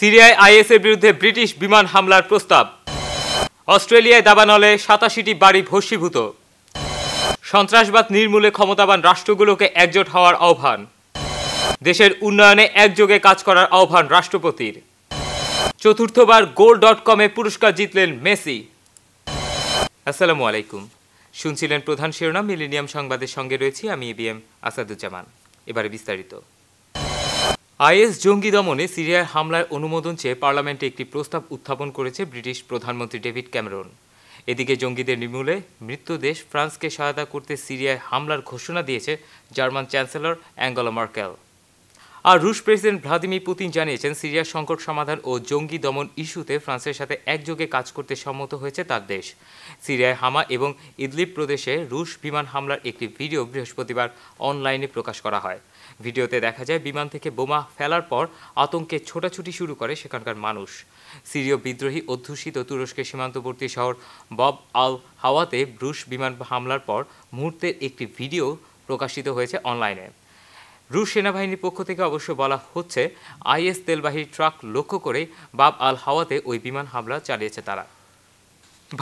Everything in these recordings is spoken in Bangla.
সিরিয়ায় আইএসের বিরুদ্ধে ব্রিটিশ বিমান হামলার প্রস্তাব অস্ট্রেলিয়ায় দাবানলে সাতাশিটি বাড়ি ভস্মীভূত সন্ত্রাসবাদ নির্মূলে ক্ষমতাবান রাষ্ট্রগুলোকে একজোট হওয়ার আহ্বান দেশের উন্নয়নে একযোগে কাজ করার আহ্বান রাষ্ট্রপতির চতুর্থবার গোল ডট কমে পুরস্কার জিতলেন মেসি আসসালামু আলাইকুম শুনছিলেন প্রধান শিরোনাম মিলেনিয়াম সংবাদের সঙ্গে রয়েছি আমি এ বি এম আসাদুজ্জামান এবারে বিস্তারিত আইএস জঙ্গি দমনে সিরিয়ায় হামলার অনুমোদন চেয়ে পার্লামেন্টে একটি প্রস্তাব উত্থাপন করেছে ব্রিটিশ প্রধানমন্ত্রী ডেভিড ক্যামেরন এদিকে জঙ্গিদের নির্মূলে মৃত্যুদেশ ফ্রান্সকে সহায়তা করতে সিরিয়ায় হামলার ঘোষণা দিয়েছে জার্মান চ্যান্সেলর অ্যাঙ্গোলা মার্কেল আর রুশ প্রেসিডেন্ট ভ্লাদিমির পুতিন জানিয়েছেন সিরিয়ার সংকট সমাধান ও জঙ্গি দমন ইস্যুতে ফ্রান্সের সাথে একযোগে কাজ করতে সম্মত হয়েছে তার দেশ সিরিয়ায় হামা এবং ইদলিব প্রদেশে রুশ বিমান হামলার একটি ভিডিও বৃহস্পতিবার অনলাইনে প্রকাশ করা হয় ভিডিওতে দেখা যায় বিমান থেকে বোমা ফেলার পর আতঙ্কে ছোটাছুটি শুরু করে সেখানকার মানুষ সিরীয় বিদ্রোহী অধ্যুষিত তুরস্কের সীমান্তবর্তী শহর বব আল হাওয়াতে রুশ বিমান হামলার পর মুহূর্তের একটি ভিডিও প্রকাশিত হয়েছে অনলাইনে রুশ সেনাবাহিনীর পক্ষ থেকে অবশ্য বলা হচ্ছে আইএস তেলবাহী ট্রাক লক্ষ্য করে বাব আল হাওয়াতে ওই বিমান হামলা চালিয়েছে তারা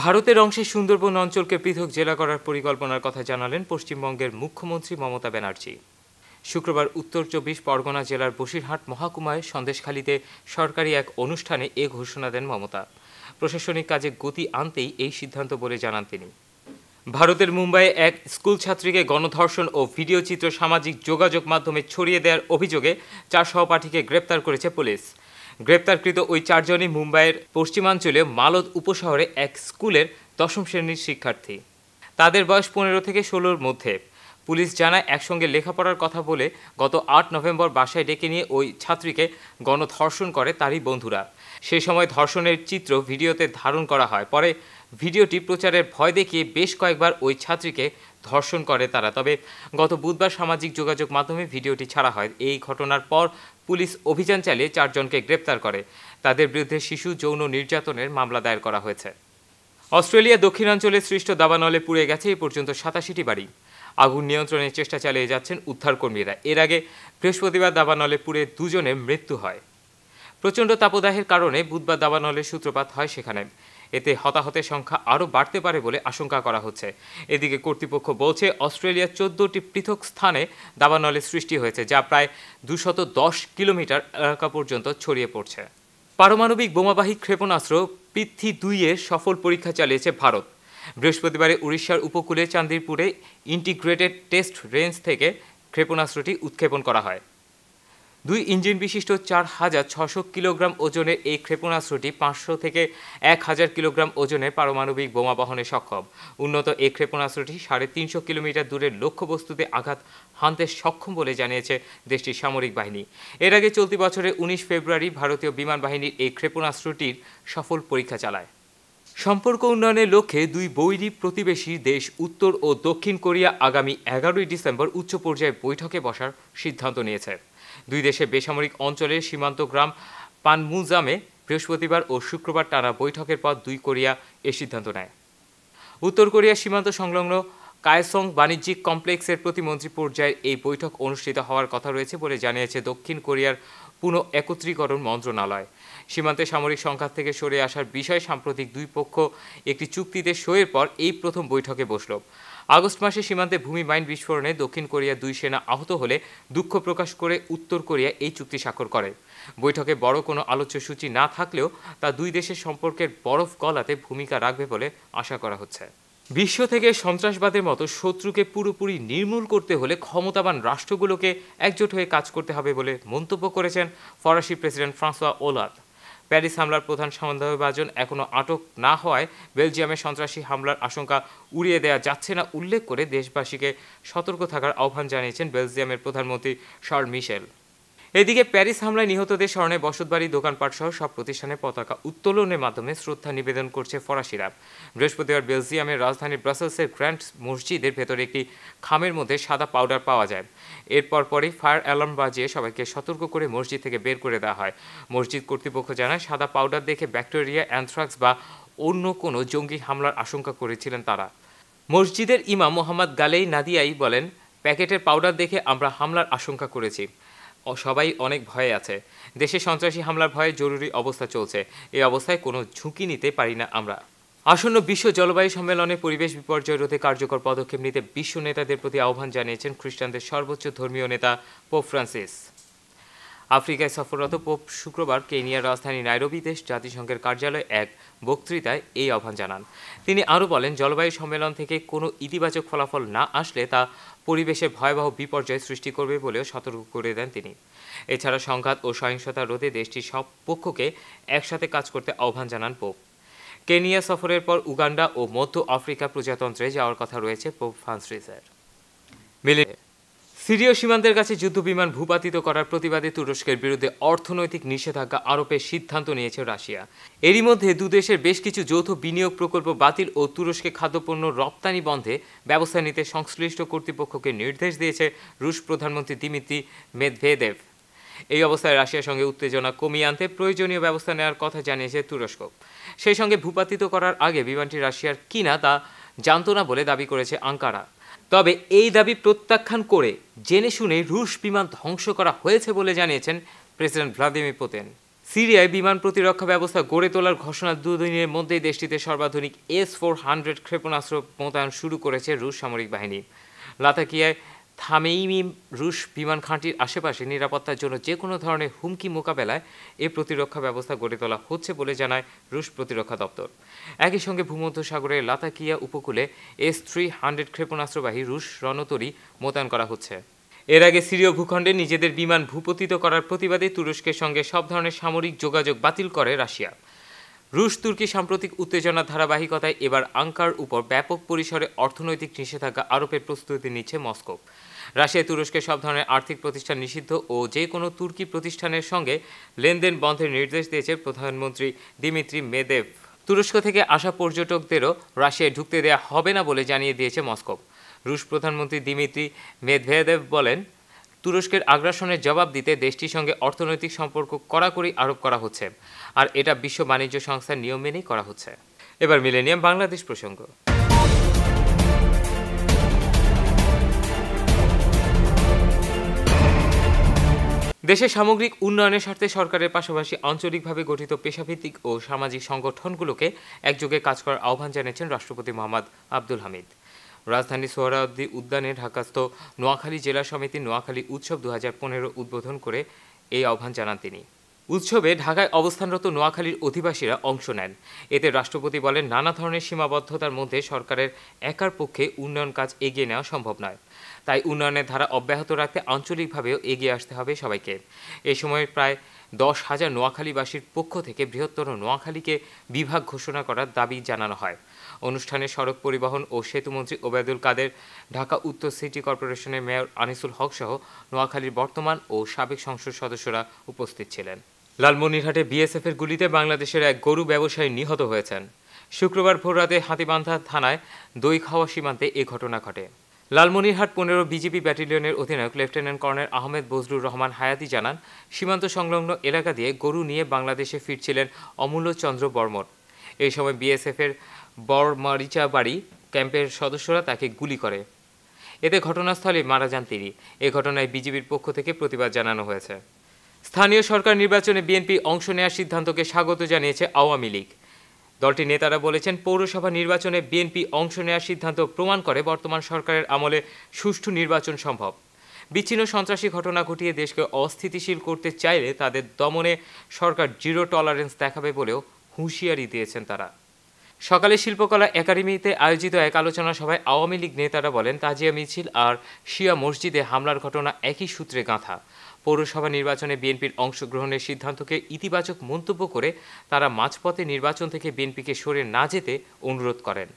ভারতের অংশে সুন্দরবন অঞ্চলকে পৃথক জেলা করার পরিকল্পনার কথা জানালেন পশ্চিমবঙ্গের মুখ্যমন্ত্রী মমতা ব্যানার্জী শুক্রবার উত্তর চব্বিশ পরগনা জেলার বসিরহাট মহাকুমায় সন্দেশখালীতে সরকারি এক অনুষ্ঠানে এ ঘোষণা দেন মমতা প্রশাসনিক কাজে গতি আনতেই এই সিদ্ধান্ত বলে জানান তিনি ভারতের মুম্বাইয়ে এক স্কুল ছাত্রীকে গণধর্ষণ ও ভিডিও চিত্র সামাজিক যোগাযোগ মাধ্যমে ছড়িয়ে দেওয়ার অভিযোগে চার সহপাঠীকে গ্রেপ্তার করেছে পুলিশ গ্রেপ্তারকৃত ওই চারজনই মুম্বাইয়ের পশ্চিমাঞ্চলে মালদ উপশহরে এক স্কুলের দশম শ্রেণীর শিক্ষার্থী তাদের বয়স পনেরো থেকে ষোলোর মধ্যে পুলিশ জানায় একসঙ্গে লেখাপড়ার কথা বলে গত আট নভেম্বর বাসায় ডেকে নিয়ে ওই ছাত্রীকে গণধর্ষণ করে তারই বন্ধুরা সে সময় ধর্ষণের চিত্র ভিডিওতে ধারণ করা হয় পরে ভিডিওটি প্রচারের ভয় দেখিয়ে বেশ কয়েকবার ওই ছাত্রীকে ধর্ষণ করে তারা তবে গত বুধবার সামাজিক যোগাযোগ মাধ্যমে ভিডিওটি ছাড়া হয় এই ঘটনার পর পুলিশ অভিযান চালিয়ে চারজনকে গ্রেপ্তার করে তাদের বিরুদ্ধে শিশু যৌন নির্যাতনের মামলা দায়ের করা হয়েছে অস্ট্রেলিয়া দক্ষিণাঞ্চলে সৃষ্ট দাবানলে পুড়ে গেছে এ পর্যন্ত সাতাশিটি বাড়ি আগুন নিয়ন্ত্রণের চেষ্টা চালিয়ে যাচ্ছেন উদ্ধারকর্মীরা এর আগে বৃহস্পতিবার দাবানলে পুড়ে দুজনে মৃত্যু হয় প্রচণ্ড তাপদাহের কারণে বুধবার দাবানলের সূত্রপাত হয় সেখানে এতে হতাহতের সংখ্যা আরও বাড়তে পারে বলে আশঙ্কা করা হচ্ছে এদিকে কর্তৃপক্ষ বলছে অস্ট্রেলিয়ার চোদ্দটি পৃথক স্থানে দাবানলের সৃষ্টি হয়েছে যা প্রায় দুশত দশ কিলোমিটার এলাকা পর্যন্ত ছড়িয়ে পড়ছে পারমাণবিক বোমাবাহী ক্ষেপণাস্ত্র পৃথ্বী দুইয়ের সফল পরীক্ষা চালিয়েছে ভারত বৃহস্পতিবারে উড়িষ্যার উপকূলে চান্দিরপুরে ইন্টিগ্রেটেড টেস্ট রেঞ্জ থেকে ক্ষেপণাস্ত্রটি উৎক্ষেপণ করা হয় দুই ইঞ্জিন বিশিষ্ট চার হাজার ছশো কিলোগ্রাম ওজনের এই ক্ষেপণাস্ত্রটি পাঁচশো থেকে এক হাজার কিলোগ্রাম ওজনের পারমাণবিক বোমা বহনে সক্ষম উন্নত এই ক্ষেপণাস্ত্রটি সাড়ে তিনশো কিলোমিটার দূরের লক্ষ্যবস্তুতে আঘাত হানতে সক্ষম বলে জানিয়েছে দেশটির সামরিক বাহিনী এর আগে চলতি বছরের উনিশ ফেব্রুয়ারি ভারতীয় বিমান বাহিনীর এই ক্ষেপণাস্ত্রটির সফল পরীক্ষা চালায় সম্পর্ক উন্নয়নের লক্ষ্যে দুই বৈরী প্রতিবেশী দেশ উত্তর ও দক্ষিণ কোরিয়া আগামী এগারোই ডিসেম্বর উচ্চ পর্যায়ে বৈঠকে বসার সিদ্ধান্ত নিয়েছে দুই দেশে বেসামরিক অঞ্চলের সীমান্ত গ্রাম পানমুজামে বৃহস্পতিবার ও শুক্রবার টানা বৈঠকের পর দুই কোরিয়া এ সিদ্ধান্ত নেয় উত্তর কোরিয়া সীমান্ত সংলগ্ন কায়সং বাণিজ্যিক কমপ্লেক্সের প্রতিমন্ত্রী পর্যায়ের এই বৈঠক অনুষ্ঠিত হওয়ার কথা রয়েছে বলে জানিয়েছে দক্ষিণ কোরিয়ার পুনঃ একত্রীকরণ মন্ত্রণালয় সীমান্তে সামরিক সংঘাত থেকে সরে আসার বিষয়ে সাম্প্রতিক দুই পক্ষ একটি চুক্তিতে সয়ের পর এই প্রথম বৈঠকে বসল আগস্ট মাসে সীমান্তে ভূমি মাইন বিস্ফোরণে দক্ষিণ কোরিয়া দুই সেনা আহত হলে দুঃখ প্রকাশ করে উত্তর কোরিয়া এই চুক্তি স্বাক্ষর করে বৈঠকে বড় কোনো আলোচ্যসূচি না থাকলেও তা দুই দেশের সম্পর্কের বরফ গলাতে ভূমিকা রাখবে বলে আশা করা হচ্ছে বিশ্ব থেকে সন্ত্রাসবাদের মতো শত্রুকে পুরোপুরি নির্মূল করতে হলে ক্ষমতাবান রাষ্ট্রগুলোকে একজোট হয়ে কাজ করতে হবে বলে মন্তব্য করেছেন ফরাসি প্রেসিডেন্ট ফ্রান্সোয়া ওলাদ প্যারিস হামলার প্রধান সন্দেহভাজন এখনও আটক না হওয়ায় বেলজিয়ামে সন্ত্রাসী হামলার আশঙ্কা উড়িয়ে দেওয়া যাচ্ছে না উল্লেখ করে দেশবাসীকে সতর্ক থাকার আহ্বান জানিয়েছেন বেলজিয়ামের প্রধানমন্ত্রী শার্ল মিশেল এদিকে প্যারিস হামলায় নিহতদের স্মরণে বসতবাড়ি দোকানপাট সহ সব প্রতিষ্ঠানে পতাকা উত্তোলনের মাধ্যমে শ্রদ্ধা নিবেদন করছে ফরাসিরা বৃহস্পতিবার বেলজিয়ামের রাজধানী ব্রাসেলসের গ্র্যান্ড মসজিদের ভেতরে একটি খামের মধ্যে সাদা পাউডার পাওয়া যায় এরপর পরই ফায়ার অ্যালার্ম বাজিয়ে সবাইকে সতর্ক করে মসজিদ থেকে বের করে দেওয়া হয় মসজিদ কর্তৃপক্ষ জানায় সাদা পাউডার দেখে ব্যাকটেরিয়া অ্যানথ্রাক্স বা অন্য কোনো জঙ্গি হামলার আশঙ্কা করেছিলেন তারা মসজিদের ইমাম মোহাম্মদ গালেই নাদিয়াই বলেন প্যাকেটের পাউডার দেখে আমরা হামলার আশঙ্কা করেছি সবাই অনেক ভয়ে আছে দেশে সন্ত্রাসী হামলার ভয়ে জরুরি অবস্থা চলছে এই অবস্থায় কোনো ঝুঁকি নিতে পারি না আমরা আসন্ন বিশ্ব জলবায়ু সম্মেলনে পরিবেশ বিপর্যয় রোধে কার্যকর পদক্ষেপ নিতে বিশ্ব নেতাদের প্রতি আহ্বান জানিয়েছেন খ্রিস্টানদের সর্বোচ্চ ধর্মীয় নেতা পোপ ফ্রান্সিস আফ্রিকায় সফররত পোপ শুক্রবার কেনিয়ার রাজধানী দেশ জাতিসংঘের কার্যালয়ে এক বক্তৃতায় এই আহ্বান জানান তিনি আরও বলেন জলবায়ু সম্মেলন থেকে কোনো ইতিবাচক ফলাফল না আসলে তা পরিবেশে ভয়াবহ বিপর্যয় সৃষ্টি করবে বলেও সতর্ক করে দেন তিনি এছাড়া সংঘাত ও সহিংসতা রোধে দেশটির সব পক্ষকে একসাথে কাজ করতে আহ্বান জানান পোপ কেনিয়া সফরের পর উগান্ডা ও মধ্য আফ্রিকা প্রজাতন্ত্রে যাওয়ার কথা রয়েছে পোপ ফ্রান্সিসের মিলে সিরীয় সীমান্তের কাছে যুদ্ধবিমান ভূপাতিত করার প্রতিবাদে তুরস্কের বিরুদ্ধে অর্থনৈতিক নিষেধাজ্ঞা আরোপের সিদ্ধান্ত নিয়েছে রাশিয়া এরই মধ্যে দুদেশের বেশ কিছু যৌথ বিনিয়োগ প্রকল্প বাতিল ও তুরস্কে খাদ্যপণ্য রপ্তানি বন্ধে ব্যবস্থা নিতে সংশ্লিষ্ট কর্তৃপক্ষকে নির্দেশ দিয়েছে রুশ প্রধানমন্ত্রী দিমিত্রি মেদভেদেভ এই অবস্থায় রাশিয়ার সঙ্গে উত্তেজনা কমিয়ে আনতে প্রয়োজনীয় ব্যবস্থা নেওয়ার কথা জানিয়েছে তুরস্ক সেই সঙ্গে ভূপাতিত করার আগে বিমানটি রাশিয়ার কিনা তা জানত না বলে দাবি করেছে আঙ্কারা তবে এই দাবি প্রত্যাখ্যান করে জেনে শুনে রুশ বিমান ধ্বংস করা হয়েছে বলে জানিয়েছেন প্রেসিডেন্ট ভ্লাদিমির পুতিন সিরিয়ায় বিমান প্রতিরক্ষা ব্যবস্থা গড়ে তোলার ঘোষণা দুদিনের মধ্যেই দেশটিতে সর্বাধুনিক এস ফোর হান্ড্রেড ক্ষেপণাস্ত্র মোতায়েন শুরু করেছে রুশ সামরিক বাহিনী লাতাকিয়ায় থামেইমি রুশ বিমান খাঁটির আশেপাশে নিরাপত্তার জন্য যে কোনো ধরনের হুমকি মোকাবেলায় এ প্রতিরক্ষা ব্যবস্থা গড়ে তোলা হচ্ছে বলে জানায় রুশ প্রতিরক্ষা দপ্তর একই সঙ্গে ভূমধ্য সাগরের লাতাকিয়া উপকূলে এস থ্রি হান্ড্রেড ক্ষেপণাস্ত্রবাহী রুশ রণতরী মোতায়েন করা হচ্ছে এর আগে সিরীয় ভূখণ্ডে নিজেদের বিমান ভূপতিত করার প্রতিবাদে তুরস্কের সঙ্গে সব ধরনের সামরিক যোগাযোগ বাতিল করে রাশিয়া রুশ তুর্কি সাম্প্রতিক উত্তেজনার ধারাবাহিকতায় এবার আঙ্কার উপর ব্যাপক পরিসরে অর্থনৈতিক নিষেধাজ্ঞা আরোপের প্রস্তুতি নিচ্ছে মস্কো রাশিয়া তুরস্কে সব ধরনের আর্থিক প্রতিষ্ঠান নিষিদ্ধ ও যে কোনো তুর্কি প্রতিষ্ঠানের সঙ্গে লেনদেন বন্ধের নির্দেশ দিয়েছে প্রধানমন্ত্রী দিমিত্রি মেদেভ তুরস্ক থেকে আসা পর্যটকদেরও রাশিয়ায় ঢুকতে দেয়া হবে না বলে জানিয়ে দিয়েছে মস্কো রুশ প্রধানমন্ত্রী দিমিত্রি মেদভেদেভ বলেন তুরস্কের আগ্রাসনের জবাব দিতে দেশটির সঙ্গে অর্থনৈতিক সম্পর্ক কড়াকড়ি আরোপ করা হচ্ছে আর এটা বিশ্ব বাণিজ্য সংস্থার নিয়ম মেনেই করা হচ্ছে এবার মিলেনিয়াম বাংলাদেশ প্রসঙ্গ দেশের সামগ্রিক উন্নয়নের স্বার্থে সরকারের পাশাপাশি আঞ্চলিকভাবে গঠিত পেশাভিত্তিক ও সামাজিক সংগঠনগুলোকে একযোগে কাজ করার আহ্বান জানিয়েছেন রাষ্ট্রপতি মোহাম্মদ আব্দুল হামিদ রাজধানী সোহরাওয়ার্দী উদ্যানে ঢাকাস্থ নোয়াখালী জেলা সমিতি নোয়াখালী উৎসব দু উদ্বোধন করে এই আহ্বান জানান তিনি উৎসবে ঢাকায় অবস্থানরত নোয়াখালীর অধিবাসীরা অংশ নেন এতে রাষ্ট্রপতি বলেন নানা ধরনের সীমাবদ্ধতার মধ্যে সরকারের একার পক্ষে উন্নয়ন কাজ এগিয়ে নেওয়া সম্ভব নয় তাই উন্নয়নের ধারা অব্যাহত রাখতে আঞ্চলিকভাবেও এগিয়ে আসতে হবে সবাইকে এ সময় প্রায় দশ হাজার নোয়াখালীবাসীর পক্ষ থেকে বৃহত্তর নোয়াখালীকে বিভাগ ঘোষণা করার দাবি জানানো হয় অনুষ্ঠানে সড়ক পরিবহন ও সেতুমন্ত্রী ওবায়দুল কাদের ঢাকা উত্তর সিটি কর্পোরেশনের মেয়র আনিসুল হক সহ নোয়াখালীর বর্তমান ও সাবেক সংসদ সদস্যরা উপস্থিত ছিলেন লালমনিরহাটে বিএসএফের গুলিতে বাংলাদেশের এক গরু ব্যবসায়ী নিহত হয়েছেন শুক্রবার ভোররাতে হাতিবান্ধা থানায় দই খাওয়া সীমান্তে এ ঘটনা ঘটে লালমনিরহাট পনেরো বিজেপি ব্যাটালিয়নের অধিনায়ক লেফটেন্যান্ট কর্নেল আহমেদ বজরুর রহমান হায়াতি জানান সীমান্ত সংলগ্ন এলাকা দিয়ে গরু নিয়ে বাংলাদেশে ফিরছিলেন অমূল্য চন্দ্র বর্মন এই সময় বিএসএফের বরমারিচা বাড়ি ক্যাম্পের সদস্যরা তাকে গুলি করে এতে ঘটনাস্থলে মারা যান তিনি এ ঘটনায় বিজিবির পক্ষ থেকে প্রতিবাদ জানানো হয়েছে স্থানীয় সরকার নির্বাচনে বিএনপি অংশ নেওয়ার সিদ্ধান্তকে স্বাগত জানিয়েছে আওয়ামী লীগ দলটির নেতারা বলেছেন পৌরসভা নির্বাচনে বিএনপি অংশ নেওয়ার সিদ্ধান্ত প্রমাণ করে বর্তমান সরকারের আমলে সুষ্ঠু নির্বাচন সম্ভব বিচ্ছিন্ন সন্ত্রাসী ঘটনা ঘটিয়ে দেশকে অস্থিতিশীল করতে চাইলে তাদের দমনে সরকার জিরো টলারেন্স দেখাবে বলেও হুঁশিয়ারি দিয়েছেন তারা সকালে শিল্পকলা একাডেমিতে আয়োজিত এক আলোচনা সভায় আওয়ামী লীগ নেতারা বলেন তাজিয়া মিছিল আর শিয়া মসজিদে হামলার ঘটনা একই সূত্রে গাঁথা পৌরসভা নির্বাচনে বিএনপির অংশগ্রহণের সিদ্ধান্তকে ইতিবাচক মন্তব্য করে তারা মাঝপথে নির্বাচন থেকে বিএনপিকে সরে না যেতে অনুরোধ করেন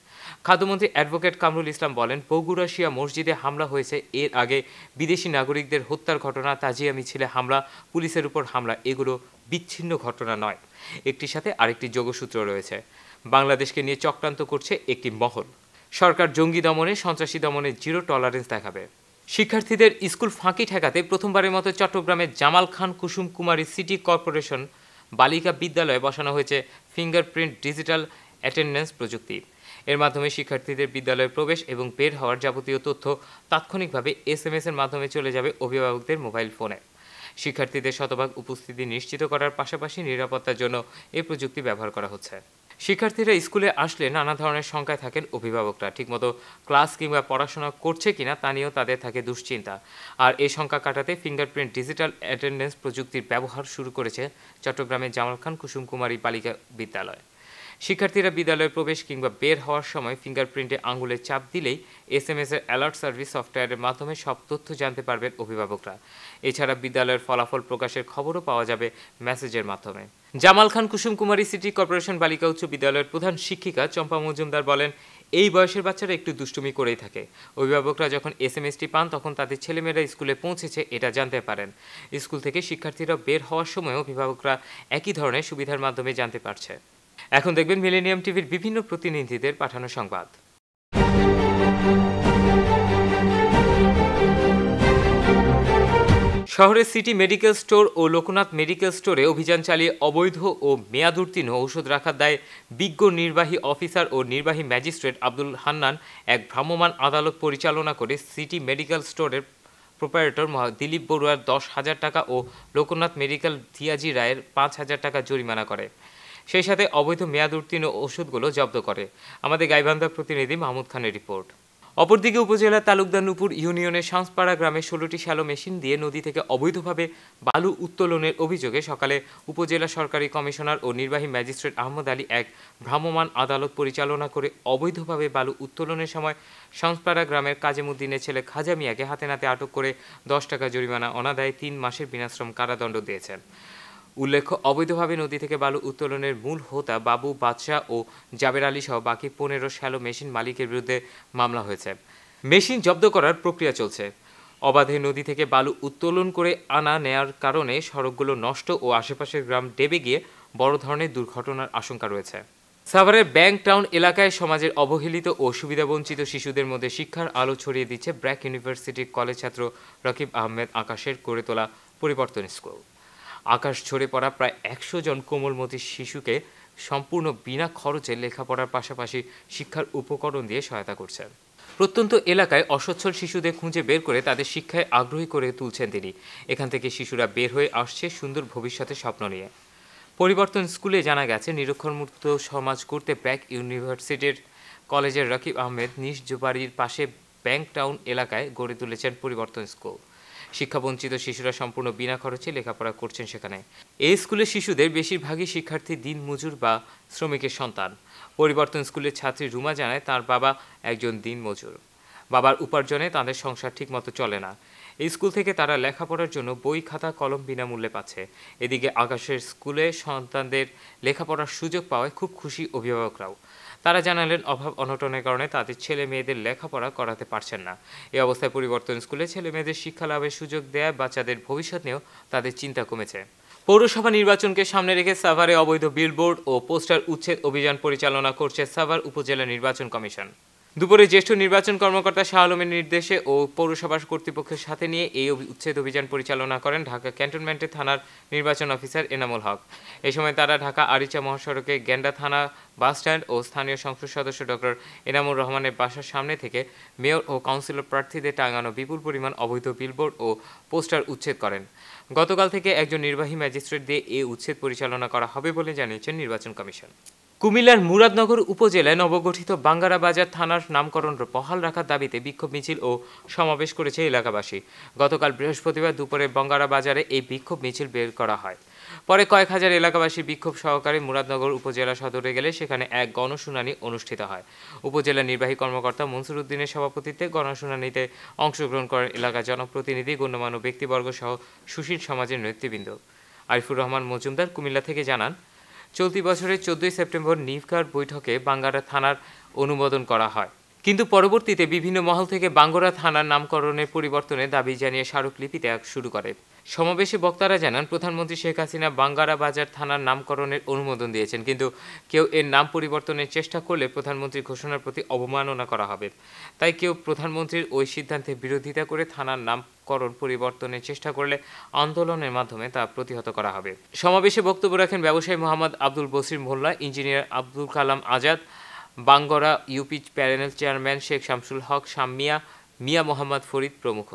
খাদ্যমন্ত্রী অ্যাডভোকেট কামরুল ইসলাম বলেন বগুড়া শিয়া মসজিদে হামলা হয়েছে এর আগে বিদেশি নাগরিকদের হত্যার ঘটনা তাজিয়া মিছিলে হামলা পুলিশের উপর হামলা এগুলো বিচ্ছিন্ন ঘটনা নয় একটির সাথে আরেকটি যোগসূত্র রয়েছে বাংলাদেশকে নিয়ে চক্রান্ত করছে একটি মহল সরকার জঙ্গি দমনে সন্ত্রাসী দমনে জিরো টলারেন্স দেখাবে শিক্ষার্থীদের স্কুল ফাঁকি ঠেকাতে প্রথমবারের মতো চট্টগ্রামের জামাল খান কুসুম কুমারী সিটি কর্পোরেশন বালিকা বিদ্যালয়ে বসানো হয়েছে ফিঙ্গারপ্রিন্ট ডিজিটাল অ্যাটেন্ডেন্স প্রযুক্তি এর মাধ্যমে শিক্ষার্থীদের বিদ্যালয়ে প্রবেশ এবং বের হওয়ার যাবতীয় তথ্য তাৎক্ষণিকভাবে এস এম এর মাধ্যমে চলে যাবে অভিভাবকদের মোবাইল ফোনে শিক্ষার্থীদের শতভাগ উপস্থিতি নিশ্চিত করার পাশাপাশি নিরাপত্তার জন্য এ প্রযুক্তি ব্যবহার করা হচ্ছে শিক্ষার্থীরা স্কুলে আসলে নানা ধরনের শঙ্কায় থাকেন অভিভাবকরা ঠিকমতো ক্লাস কিংবা পড়াশোনা করছে কিনা তা নিয়েও তাদের থাকে দুশ্চিন্তা আর এই শঙ্কা কাটাতে ফিঙ্গারপ্রিন্ট ডিজিটাল অ্যাটেন্ডেন্স প্রযুক্তির ব্যবহার শুরু করেছে চট্টগ্রামের জামাল খান কুসুম কুমারী বালিকা বিদ্যালয় শিক্ষার্থীরা বিদ্যালয়ে প্রবেশ কিংবা বের হওয়ার সময় ফিঙ্গারপ্রিন্টে আঙুলে চাপ দিলেই এস এম এস এর অ্যালার্ট সার্ভিস সফটওয়্যারের মাধ্যমে সব তথ্য জানতে পারবেন অভিভাবকরা এছাড়া বিদ্যালয়ের ফলাফল প্রকাশের খবরও পাওয়া যাবে মেসেজের মাধ্যমে জামাল খান কুসুম কুমারী সিটি কর্পোরেশন বালিকা উচ্চ বিদ্যালয়ের প্রধান শিক্ষিকা চম্পা মজুমদার বলেন এই বয়সের বাচ্চারা একটু দুষ্টুমি করেই থাকে অভিভাবকরা যখন এস এম এসটি পান তখন তাদের ছেলেমেয়েরা স্কুলে পৌঁছেছে এটা জানতে পারেন স্কুল থেকে শিক্ষার্থীরা বের হওয়ার সময় অভিভাবকরা একই ধরনের সুবিধার মাধ্যমে জানতে পারছে এখন দেখবেন মিলেনিয়াম টিভির বিভিন্ন প্রতিনিধিদের পাঠানো সংবাদ শহরের সিটি মেডিকেল স্টোর ও লোকনাথ মেডিকেল স্টোরে অভিযান চালিয়ে অবৈধ ও মেয়াদুর্তীর্ণ ঔষধ রাখার দায়ে বিজ্ঞ নির্বাহী অফিসার ও নির্বাহী ম্যাজিস্ট্রেট আব্দুল হান্নান এক ভ্রাম্যমাণ আদালত পরিচালনা করে সিটি মেডিকেল স্টোরের প্রোপারেটর দিলীপ বড়ুয়ার দশ হাজার টাকা ও লোকনাথ মেডিকেল ধিয়াজি রায়ের পাঁচ হাজার টাকা জরিমানা করে সেই সাথে অবৈধ মেয়াদ উত্তীর্ণ ওষুধগুলো জব্দ করে আমাদের গাইবান্ধা প্রতিনিধি মাহমুদ খানের রিপোর্ট অপরদিকে উপজেলা তালুকদার নুপুর ইউনিয়নের সাঁসপাড়া গ্রামে ষোলোটি শ্যালো মেশিন দিয়ে নদী থেকে অবৈধভাবে বালু উত্তোলনের অভিযোগে সকালে উপজেলা সরকারি কমিশনার ও নির্বাহী ম্যাজিস্ট্রেট আহমদ আলী এক ভ্রাম্যমাণ আদালত পরিচালনা করে অবৈধভাবে বালু উত্তোলনের সময় সাঁসপাড়া গ্রামের কাজেমুদ্দিনের ছেলে খাজামিয়াকে হাতে নাতে আটক করে দশ টাকা জরিমানা অনাদায় তিন মাসের বিনাশ্রম কারাদণ্ড দিয়েছেন উল্লেখ্য অবৈধভাবে নদী থেকে বালু উত্তোলনের মূল হোতা বাবু বাদশা ও জাবের আলী সহ বাকি পনেরো শ্যালো মেশিন মালিকের বিরুদ্ধে মামলা হয়েছে মেশিন জব্দ করার প্রক্রিয়া চলছে অবাধে নদী থেকে বালু উত্তোলন করে আনা নেয়ার কারণে সড়কগুলো নষ্ট ও আশেপাশের গ্রাম ডেবে গিয়ে বড় ধরনের দুর্ঘটনার আশঙ্কা রয়েছে সাভারের ব্যাংক টাউন এলাকায় সমাজের অবহেলিত ও সুবিধাবঞ্চিত শিশুদের মধ্যে শিক্ষার আলো ছড়িয়ে দিচ্ছে ব্র্যাক ইউনিভার্সিটির কলেজ ছাত্র রকিব আহমেদ আকাশের করে তোলা পরিবর্তন স্কুল আকাশ ঝরে পড়া প্রায় একশো জন কোমলমতি শিশুকে সম্পূর্ণ বিনা খরচে লেখাপড়ার পাশাপাশি শিক্ষার উপকরণ দিয়ে সহায়তা করছেন প্রত্যন্ত এলাকায় অসচ্ছল শিশুদের খুঁজে বের করে তাদের শিক্ষায় আগ্রহী করে তুলছেন তিনি এখান থেকে শিশুরা বের হয়ে আসছে সুন্দর ভবিষ্যতের স্বপ্ন নিয়ে পরিবর্তন স্কুলে জানা গেছে নিরক্ষরমুক্ত সমাজ করতে ব্যাক ইউনিভার্সিটির কলেজের রকিব আহমেদ নিজ জুবাড়ির পাশে ব্যাংক টাউন এলাকায় গড়ে তুলেছেন পরিবর্তন স্কুল শিক্ষাবঞ্চিত শিশুরা সম্পূর্ণ বিনা খরচে লেখাপড়া করছেন সেখানে এই স্কুলের শিশুদের বেশিরভাগই শিক্ষার্থী দিন মজুর বা শ্রমিকের সন্তান পরিবর্তন স্কুলের ছাত্রী রুমা জানায় তার বাবা একজন দিন মজুর বাবার উপার্জনে তাদের সংসার ঠিকমতো চলে না এই স্কুল থেকে তারা লেখাপড়ার জন্য বই খাতা কলম বিনামূল্যে পাচ্ছে এদিকে আকাশের স্কুলে সন্তানদের লেখাপড়ার সুযোগ পাওয়ায় খুব খুশি অভিভাবকরাও তারা জানালেন অভাব অনটনের কারণে তাদের ছেলে মেয়েদের লেখাপড়া করাতে পারছেন না এ অবস্থায় পরিবর্তন স্কুলে ছেলে মেয়েদের শিক্ষা লাভের সুযোগ দেয় বাচ্চাদের ভবিষ্যৎ নিয়েও তাদের চিন্তা কমেছে পৌরসভা নির্বাচনকে সামনে রেখে সাভারে অবৈধ বিলবোর্ড ও পোস্টার উচ্ছেদ অভিযান পরিচালনা করছে সাভার উপজেলা নির্বাচন কমিশন দুপুরে জ্যেষ্ঠ নির্বাচন কর্মকর্তা শাহ আলমের নির্দেশে ও পৌরসভা কর্তৃপক্ষের সাথে নিয়ে এই উচ্ছেদ অভিযান পরিচালনা করেন ঢাকা ক্যান্টনমেন্টে থানার নির্বাচন অফিসার এনামুল হক এ সময় তারা ঢাকা আরিচা মহাসড়কে গেন্ডা থানা বাসস্ট্যান্ড ও স্থানীয় সংসদ সদস্য ডক্টর এনামুর রহমানের বাসার সামনে থেকে মেয়র ও কাউন্সিলর প্রার্থীদের টাঙানো বিপুল পরিমাণ অবৈধ বিলবোর্ড ও পোস্টার উচ্ছেদ করেন গতকাল থেকে একজন নির্বাহী ম্যাজিস্ট্রেট দিয়ে এ উচ্ছেদ পরিচালনা করা হবে বলে জানিয়েছেন নির্বাচন কমিশন কুমিল্লার মুরাদনগর উপজেলায় নবগঠিত বাঙ্গারা বাজার থানার নামকরণ বহাল রাখার দাবিতে বিক্ষোভ মিছিল ও সমাবেশ করেছে এলাকাবাসী গতকাল বৃহস্পতিবার দুপুরে বাঙ্গারা বাজারে এই বিক্ষোভ মিছিল বের করা হয় পরে কয়েক হাজার এলাকাবাসী বিক্ষোভ সহকারে মুরাদনগর উপজেলা সদরে গেলে সেখানে এক গণশুনানি অনুষ্ঠিত হয় উপজেলা নির্বাহী কর্মকর্তা মনসুর উদ্দিনের সভাপতিত্বে গণশুনানিতে অংশগ্রহণ করেন এলাকার জনপ্রতিনিধি গণ্যমান্য ব্যক্তিবর্গ সহ সুশীল সমাজের নেতৃবৃন্দ আরিফুর রহমান মজুমদার কুমিল্লা থেকে জানান চলতি বছরের চোদ্দই সেপ্টেম্বর নিফকার বৈঠকে বাঙ্গারা থানার অনুমোদন করা হয় কিন্তু পরবর্তীতে বিভিন্ন মহল থেকে বাঙ্গরা থানার নামকরণের পরিবর্তনে দাবি জানিয়ে স্মারকলিপি ত্যাগ শুরু করে সমাবেশে বক্তারা জানান প্রধানমন্ত্রী শেখ হাসিনা বাঙ্গারা বাজার থানার নামকরণের অনুমোদন দিয়েছেন কিন্তু কেউ এর নাম পরিবর্তনের চেষ্টা করলে প্রধানমন্ত্রীর ঘোষণার প্রতি অবমাননা করা হবে তাই কেউ প্রধানমন্ত্রীর ওই সিদ্ধান্তে বিরোধিতা করে থানার নামকরণ পরিবর্তনের চেষ্টা করলে আন্দোলনের মাধ্যমে তা প্রতিহত করা হবে সমাবেশে বক্তব্য রাখেন ব্যবসায়ী Mohammad Abdul Bashir Molla engineer Abdul Kalam Azad Bangra UP panel chairman Sheikh Shamsul Haque Shammiya Mia Mohammad Farid প্রমুখ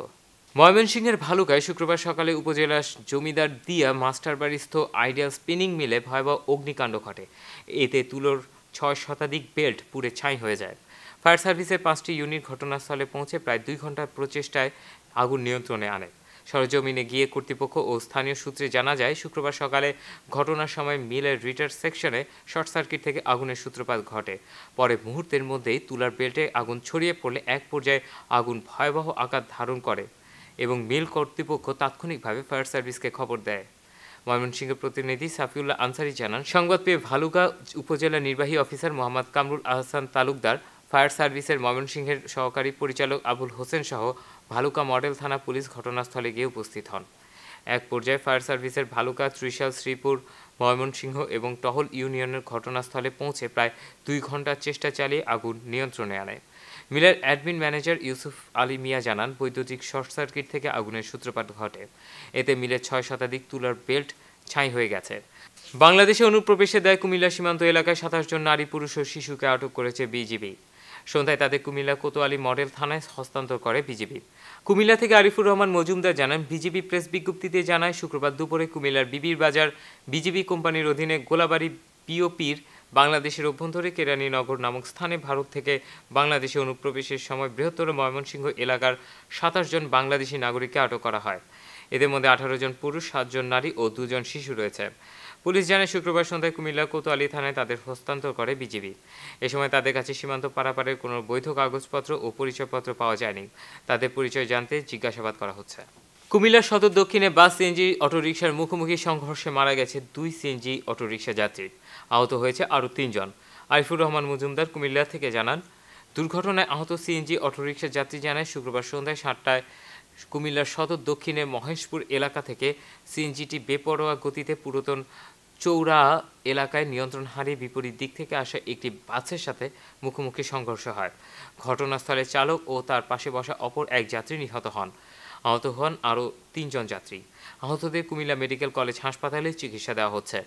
ময়মনসিংহের ভালুকায় শুক্রবার সকালে উপজেলার জমিদার দিয়া বাড়িস্থ আইডিয়াল স্পিনিং মিলে ভয়াবহ অগ্নিকাণ্ড ঘটে এতে তুলোর ছয় শতাধিক বেল্ট পুড়ে ছাই হয়ে যায় ফায়ার সার্ভিসের পাঁচটি ইউনিট ঘটনাস্থলে পৌঁছে প্রায় দুই ঘন্টার প্রচেষ্টায় আগুন নিয়ন্ত্রণে আনে সরজমিনে গিয়ে কর্তৃপক্ষ ও স্থানীয় সূত্রে জানা যায় শুক্রবার সকালে ঘটনার সময় মিলের রিটার সেকশনে শর্ট সার্কিট থেকে আগুনের সূত্রপাত ঘটে পরে মুহূর্তের মধ্যেই তুলার বেল্টে আগুন ছড়িয়ে পড়লে এক পর্যায়ে আগুন ভয়াবহ আকার ধারণ করে এবং মিল কর্তৃপক্ষ তাৎক্ষণিকভাবে ফায়ার সার্ভিসকে খবর দেয় ময়মনসিংহের প্রতিনিধি সাফিউল্লাহ আনসারি জানান সংবাদ পেয়ে ভালুকা উপজেলা নির্বাহী অফিসার মোহাম্মদ কামরুল আহসান তালুকদার ফায়ার সার্ভিসের ময়মনসিংহের সহকারী পরিচালক আবুল হোসেন সহ ভালুকা মডেল থানা পুলিশ ঘটনাস্থলে গিয়ে উপস্থিত হন এক পর্যায়ে ফায়ার সার্ভিসের ভালুকা ত্রিশাল শ্রীপুর ময়মনসিংহ এবং টহল ইউনিয়নের ঘটনাস্থলে পৌঁছে প্রায় দুই ঘন্টার চেষ্টা চালিয়ে আগুন নিয়ন্ত্রণে আনে মিলের অ্যাডমিন ম্যানেজার ইউসুফ আলী মিয়া জানান বৈদ্যুতিক শর্ট সার্কিট থেকে আগুনের সূত্রপাত ঘটে এতে মিলের ছয় শতাধিক তুলার বেল্ট ছাই হয়ে গেছে বাংলাদেশে অনুপ্রবেশে দেয় কুমিল্লা সীমান্ত এলাকায় সাতাশ জন নারী পুরুষ ও শিশুকে আটক করেছে বিজিবি সন্ধ্যায় তাদের কুমিল্লা কোতোয়ালি মডেল থানায় হস্তান্তর করে বিজিবি কুমিল্লা থেকে আরিফুর রহমান মজুমদার জানান বিজিবি প্রেস বিজ্ঞপ্তিতে জানায় শুক্রবার দুপুরে কুমিল্লার বিবির বাজার বিজিবি কোম্পানির অধীনে গোলাবাড়ি পিওপির বাংলাদেশের অভ্যন্তরে নগর নামক স্থানে ভারত থেকে বাংলাদেশে অনুপ্রবেশের সময় বৃহত্তর ময়মনসিংহ এলাকার সাতাশ জন বাংলাদেশি নাগরিককে আটক করা হয় এদের মধ্যে আঠারো জন পুরুষ সাতজন নারী ও দুজন শিশু রয়েছে পুলিশ জানায় শুক্রবার সন্ধ্যায় কুমিল্লা কোতোয়ালি থানায় তাদের হস্তান্তর করে বিজিবি এ সময় তাদের কাছে সীমান্ত পারাপারের কোনো বৈধ কাগজপত্র ও পরিচয়পত্র পাওয়া যায়নি তাদের পরিচয় জানতে জিজ্ঞাসাবাদ করা হচ্ছে কুমিল্লা সদর দক্ষিণে বাস সিএনজি অটোরিকশার মুখোমুখি সংঘর্ষে মারা গেছে দুই সিএনজি অটোরিকশা যাত্রী আহত হয়েছে আরও তিনজন আরিফুর রহমান মজুমদার কুমিল্লা থেকে জানান দুর্ঘটনায় আহত সিএনজি অটোরিকশা যাত্রী জানায় শুক্রবার সন্ধ্যায় সাতটায় কুমিল্লার সদর দক্ষিণে মহেশপুর এলাকা থেকে সিএনজিটি বেপরোয়া গতিতে পুরাতন চৌরা এলাকায় নিয়ন্ত্রণ হারিয়ে বিপরীত দিক থেকে আসা একটি বাসের সাথে মুখোমুখি সংঘর্ষ হয় ঘটনাস্থলে চালক ও তার পাশে বসা অপর এক যাত্রী নিহত হন আহত হন আরও তিনজন যাত্রী আহতদের কুমিল্লা মেডিকেল কলেজ হাসপাতালে চিকিৎসা দেওয়া হচ্ছে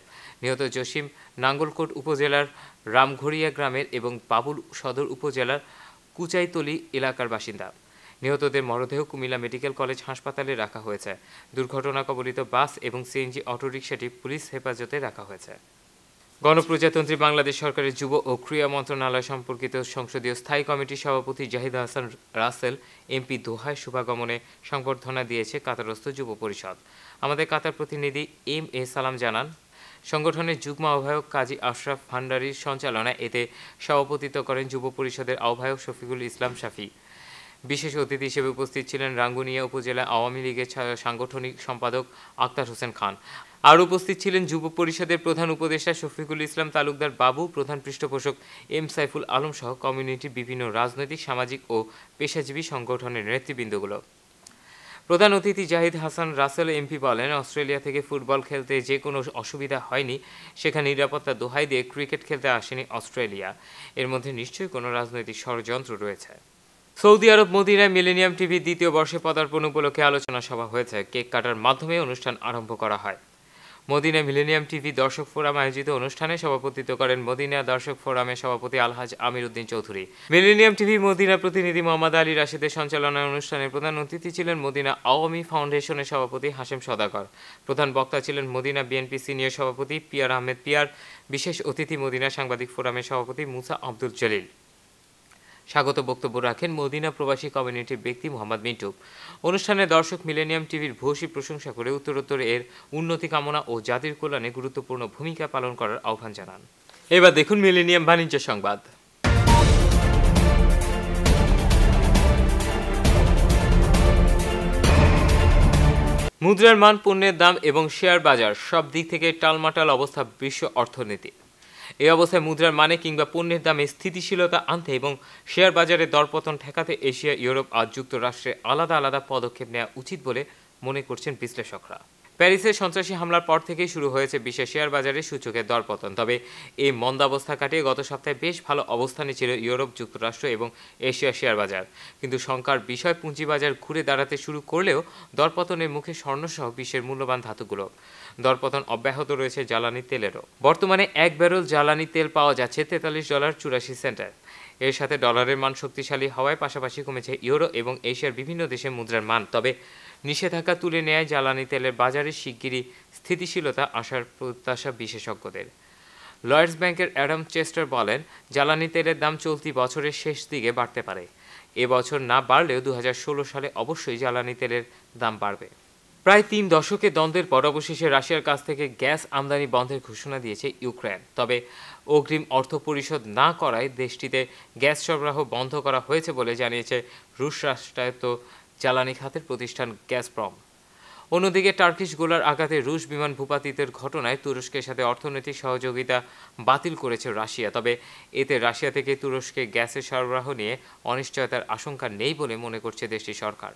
নিহত জসিম নাঙ্গলকোট উপজেলার রামঘড়িয়া গ্রামের এবং বাবুল সদর উপজেলার কুচাইতলি এলাকার বাসিন্দা নিহতদের মরদেহ কুমিল্লা মেডিকেল কলেজ হাসপাতালে রাখা হয়েছে দুর্ঘটনা কবলিত বাস এবং সিএনজি অটোরিকশাটি পুলিশ হেফাজতে রাখা হয়েছে গণপ্রজাতন্ত্রী বাংলাদেশ সরকারের যুব ও ক্রীড়া মন্ত্রণালয় সম্পর্কিত সংসদীয় স্থায়ী কমিটির সভাপতি জাহিদ হাসান রাসেল এমপি দোহায় শুভাগমনে সংবর্ধনা দিয়েছে কাতারস্থ যুব পরিষদ আমাদের কাতার প্রতিনিধি এম এ সালাম জানান সংগঠনের যুগ্ম আহ্বায়ক কাজী আশরাফ ভান্ডারির সঞ্চালনায় এতে সভাপতিত্ব করেন যুব পরিষদের আহ্বায়ক শফিকুল ইসলাম শাফি বিশেষ অতিথি হিসেবে উপস্থিত ছিলেন রাঙ্গুনিয়া উপজেলা আওয়ামী লীগের সাংগঠনিক সম্পাদক আক্তার হোসেন খান আর উপস্থিত ছিলেন যুব পরিষদের প্রধান উপদেষ্টা শফিকুল ইসলাম তালুকদার বাবু প্রধান পৃষ্ঠপোষক এম সাইফুল আলম সহ কমিউনিটির বিভিন্ন রাজনৈতিক সামাজিক ও পেশাজীবী সংগঠনের নেতৃবৃন্দগুলো প্রধান অতিথি জাহিদ হাসান রাসেল এমপি বলেন অস্ট্রেলিয়া থেকে ফুটবল খেলতে যে কোনো অসুবিধা হয়নি সেখানে নিরাপত্তা দোহাই দিয়ে ক্রিকেট খেলতে আসেনি অস্ট্রেলিয়া এর মধ্যে নিশ্চয়ই কোনো রাজনৈতিক ষড়যন্ত্র রয়েছে সৌদি আরব মদিনায় মিলেনিয়াম টিভির দ্বিতীয় বর্ষে পদার্পণ উপলক্ষে আলোচনা সভা হয়েছে কেক কাটার মাধ্যমে অনুষ্ঠান আরম্ভ করা হয় মদিনা মিলেনিয়াম টিভি দর্শক ফোরাম আয়োজিত অনুষ্ঠানে সভাপতিত্ব করেন মদিনা দর্শক ফোরামের সভাপতি আলহাজ আমির উদ্দিন চৌধুরী মিলেনিয়াম টিভি মদিনা প্রতিনিধি মোহাম্মদ আলী রাশেদের সঞ্চালনায় অনুষ্ঠানে প্রধান অতিথি ছিলেন মদিনা আওয়ামী ফাউন্ডেশনের সভাপতি হাশেম সদাকর প্রধান বক্তা ছিলেন মদিনা বিএনপি সিনিয়র সভাপতি পিয়ার আহমেদ পিয়ার বিশেষ অতিথি মদিনা সাংবাদিক ফোরামের সভাপতি মুসা আব্দুল জলিল স্বাগত বক্তব্য রাখেন মদিনা প্রবাসী কমিউনিটির ব্যক্তি মোহাম্মদ মিন্টু অনুষ্ঠানে দর্শক মিলেনিয়াম টিভির ভূয়সী প্রশংসা করে উত্তরোত্তর এর উন্নতি কামনা ও জাতির কল্যাণে গুরুত্বপূর্ণ ভূমিকা পালন করার আহ্বান জানান এবার দেখুন মিলেনিয়াম বাণিজ্য সংবাদ মুদ্রার মান পণ্যের দাম এবং শেয়ার বাজার সব দিক থেকে টালমাটাল অবস্থা বিশ্ব অর্থনীতি এই অবস্থায় মুদ্রার মানে কিংবা পণ্যের দামে স্থিতিশীলতা আনতে এবং শেয়ার বাজারে দরপতন ঠেকাতে এশিয়া ইউরোপ আর যুক্তরাষ্ট্রে আলাদা আলাদা পদক্ষেপ নেওয়া উচিত বলে মনে করছেন বিশ্লেষকরা প্যারিসের সন্ত্রাসী হামলার পর থেকেই শুরু হয়েছে বিশ্বের শেয়ার বাজারে সূচকের দরপতন তবে এই মন্দাবস্থা কাটিয়ে গত সপ্তাহে বেশ ভালো অবস্থানে ছিল ইউরোপ যুক্তরাষ্ট্র এবং এশিয়া শেয়ার বাজার কিন্তু শঙ্কার বিষয় পুঁজিবাজার ঘুরে দাঁড়াতে শুরু করলেও দরপতনের মুখে স্বর্ণসহ বিশ্বের মূল্যবান ধাতুগুলো দরপতন অব্যাহত রয়েছে জ্বালানি তেলেরও বর্তমানে এক ব্যারল জ্বালানি তেল পাওয়া যাচ্ছে তেতাল্লিশ ডলার চুরাশি সেন্টার এর সাথে ডলারের মান শক্তিশালী হওয়ায় পাশাপাশি কমেছে ইউরো এবং এশিয়ার বিভিন্ন দেশের মুদ্রার মান তবে নিষেধাজ্ঞা তুলে নেয় জ্বালানি তেলের বাজারে শিগগিরই স্থিতিশীলতা আসার প্রত্যাশা বিশেষজ্ঞদের লয়ার্স ব্যাংকের অ্যাডাম চেস্টার বলেন জ্বালানি তেলের দাম চলতি বছরের শেষ দিকে বাড়তে পারে এবছর না বাড়লেও দু সালে অবশ্যই জ্বালানি তেলের দাম বাড়বে প্রায় তিন দশকে দ্বন্দ্বের পর অবশেষে রাশিয়ার কাছ থেকে গ্যাস আমদানি বন্ধের ঘোষণা দিয়েছে ইউক্রেন তবে অগ্রিম অর্থ পরিশোধ না করায় দেশটিতে গ্যাস সরবরাহ বন্ধ করা হয়েছে বলে জানিয়েছে রুশ রাষ্ট্রায়ত্ত জ্বালানি খাতের প্রতিষ্ঠান গ্যাসপ্রম অন্যদিকে টার্কিশ গোলার আঘাতে রুশ বিমান ভূপাতিতের ঘটনায় তুরস্কের সাথে অর্থনৈতিক সহযোগিতা বাতিল করেছে রাশিয়া তবে এতে রাশিয়া থেকে তুরস্কে গ্যাসের সরবরাহ নিয়ে অনিশ্চয়তার আশঙ্কা নেই বলে মনে করছে দেশটির সরকার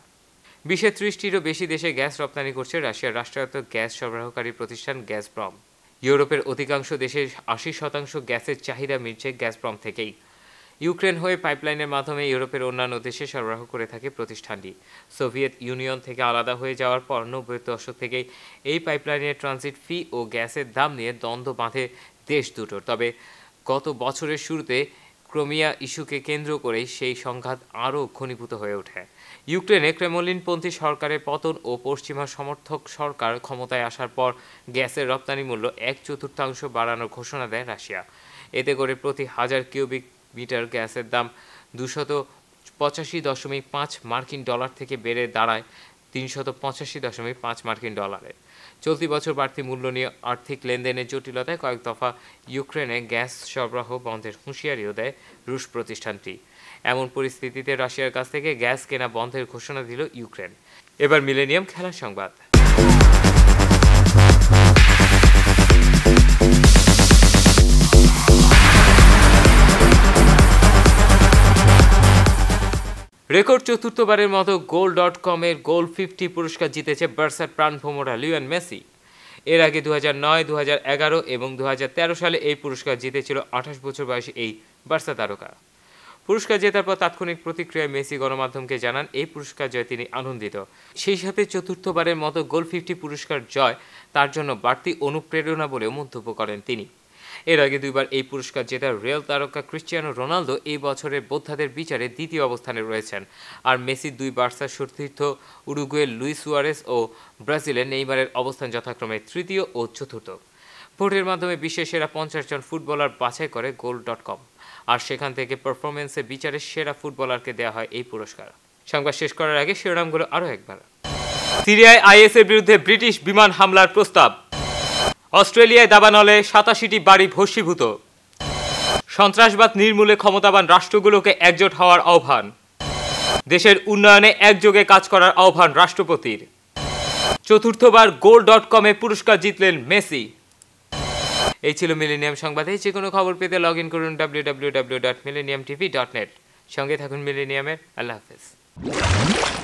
বিশ্বের ত্রিশটিরও বেশি দেশে গ্যাস রপ্তানি করছে রাশিয়ার রাষ্ট্রায়ত্ত গ্যাস সরবরাহকারী প্রতিষ্ঠান গ্যাসপ্রম ইউরোপের অধিকাংশ দেশের আশি শতাংশ গ্যাসের চাহিদা মিলছে গ্যাসপ্রম থেকেই ইউক্রেন হয়ে পাইপলাইনের মাধ্যমে ইউরোপের অন্যান্য দেশে সরবরাহ করে থাকে প্রতিষ্ঠানটি সোভিয়েত ইউনিয়ন থেকে আলাদা হয়ে যাওয়ার পর নব্বই দশক থেকে এই পাইপলাইনের ট্রানজিট ফি ও গ্যাসের দাম নিয়ে দ্বন্দ্ব বাঁধে দেশ দুটোর তবে গত বছরের শুরুতে ক্রোমিয়া ইস্যুকে কেন্দ্র করে সেই সংঘাত আরও ঘনীভূত হয়ে ওঠে ইউক্রেনে ক্রেমলিনপন্থী সরকারের পতন ও পশ্চিমা সমর্থক সরকার ক্ষমতায় আসার পর গ্যাসের রপ্তানি মূল্য এক চতুর্থাংশ বাড়ানোর ঘোষণা দেয় রাশিয়া এতে করে প্রতি হাজার কিউবিক মিটার গ্যাসের দাম দুশত পঁচাশি দশমিক পাঁচ মার্কিন ডলার থেকে বেড়ে দাঁড়ায় তিনশত পঁচাশি দশমিক পাঁচ মার্কিন ডলারে চলতি বছর বাড়তি মূল্য নিয়ে আর্থিক লেনদেনের জটিলতায় কয়েক দফা ইউক্রেনে গ্যাস সরবরাহ বন্ধের হুঁশিয়ারিও দেয় রুশ প্রতিষ্ঠানটি এমন পরিস্থিতিতে রাশিয়ার কাছ থেকে গ্যাস কেনা বন্ধের ঘোষণা দিল ইউক্রেন এবার মিলেনিয়াম খেলার সংবাদ রেকর্ড চতুর্থবারের মতো গোল ডট কমের গোল ফিফটি পুরস্কার জিতেছে বার্সার প্রাণ ভোমরা লিওন মেসি এর আগে দু নয় দু এগারো এবং দু সালে এই পুরস্কার জিতেছিল আঠাশ বছর বয়সী এই বার্সা তারকা পুরস্কার জেতার পর তাৎক্ষণিক প্রতিক্রিয়ায় মেসি গণমাধ্যমকে জানান এই পুরস্কার জয় তিনি আনন্দিত সেই সাথে চতুর্থবারের মতো গোল ফিফটি পুরস্কার জয় তার জন্য বাড়তি অনুপ্রেরণা বলেও মন্তব্য করেন তিনি এর আগে দুইবার এই পুরস্কার জেতা রিয়াল তারকা ক্রিশ্চিয়ানো রোনালদো এই বছরের বোদ্ধাদের বিচারে দ্বিতীয় অবস্থানে রয়েছেন আর মেসি দুই বার্সার সতীর্থ উরুগুয়ের লুইস সুয়ারেস ও ব্রাজিলের নেইমারের অবস্থান যথাক্রমে তৃতীয় ও চতুর্থ ভোটের মাধ্যমে বিশ্বের সেরা পঞ্চাশ জন ফুটবলার বাছাই করে গোল ডট কম আর সেখান থেকে পারফরমেন্সে বিচারে সেরা ফুটবলারকে দেওয়া হয় এই পুরস্কার সংবাদ শেষ করার আগে শিরোনামগুলো আরও একবার সিরিয়ায় আইএসের বিরুদ্ধে ব্রিটিশ বিমান হামলার প্রস্তাব অস্ট্রেলিয়ায় দাবানলে সাতাশিটি বাড়ি ভস্মীভূত সন্ত্রাসবাদ নির্মূলে ক্ষমতাবান রাষ্ট্রগুলোকে একজোট হওয়ার আহ্বান দেশের উন্নয়নে একযোগে কাজ করার আহ্বান রাষ্ট্রপতির চতুর্থবার গোল ডট কমে পুরস্কার জিতলেন মেসি এই ছিল মিলেনিয়াম সংবাদে যে কোনো খবর পেতে লগ ইন করুন W W W dot millennium TV dot net সঙ্গে থাকুন মিলেনিয়ামের আল্লাহ হাফেজ